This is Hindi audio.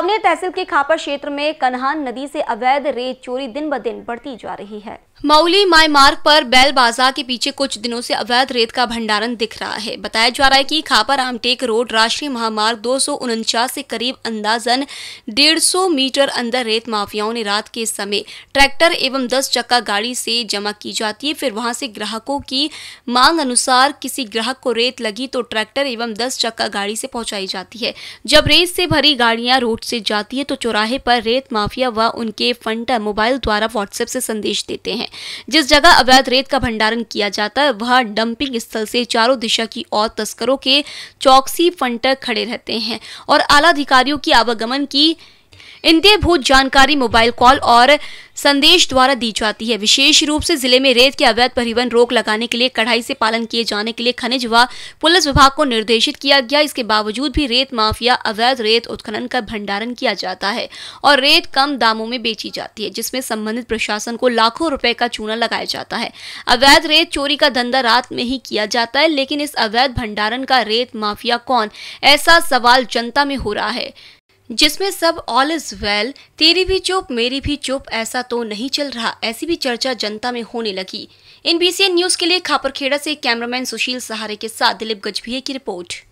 आमनेर तहसील के खापर क्षेत्र में कन्हान नदी से अवैध रेत चोरी दिन ब दिन बढ़ती जा रही है मऊली माई मार्ग पर बैल बाजार के पीछे कुछ दिनों से अवैध रेत का भंडारण दिख रहा है बताया जा रहा है कि खापर आमटेक रोड राष्ट्रीय महामार्ग दो से करीब अंदाजन 150 मीटर अंदर रेत माफियाओं ने रात के समय ट्रैक्टर एवं 10 चक्का गाड़ी से जमा की जाती है फिर वहां से ग्राहकों की मांग अनुसार किसी ग्राहक को रेत लगी तो ट्रैक्टर एवं दस चक्का गाड़ी से पहुंचाई जाती है जब रेत से भरी गाड़ियां रोड से जाती है तो चौराहे पर रेत माफिया व उनके फंडर मोबाइल द्वारा व्हाट्सएप से संदेश देते हैं जिस जगह अवैध रेत का भंडारण किया जाता है वह डंपिंग स्थल से चारों दिशा की और तस्करों के चौकसी फंटर खड़े रहते हैं और आला अधिकारियों की आवागमन की भूत जानकारी मोबाइल कॉल और संदेश द्वारा दी जाती है विशेष रूप से जिले में रेत के अवैध परिवहन रोक लगाने के लिए कड़ाई से पालन किए जाने के लिए खनिज व पुलिस विभाग को निर्देशित किया गया इसके बावजूद भी रेत माफिया अवैध रेत उत्खनन का भंडारण किया जाता है और रेत कम दामों में बेची जाती है जिसमें संबंधित प्रशासन को लाखों रुपए का चूना लगाया जाता है अवैध रेत चोरी का धंधा रात में ही किया जाता है लेकिन इस अवैध भंडारण का रेत माफिया कौन ऐसा सवाल जनता में हो रहा है जिसमें सब ऑल इज वेल तेरी भी चुप मेरी भी चुप ऐसा तो नहीं चल रहा ऐसी भी चर्चा जनता में होने लगी इन बीसीएन न्यूज के लिए खापरखेड़ा से कैमरामैन सुशील सहारे के साथ दिलीप गजभिया की रिपोर्ट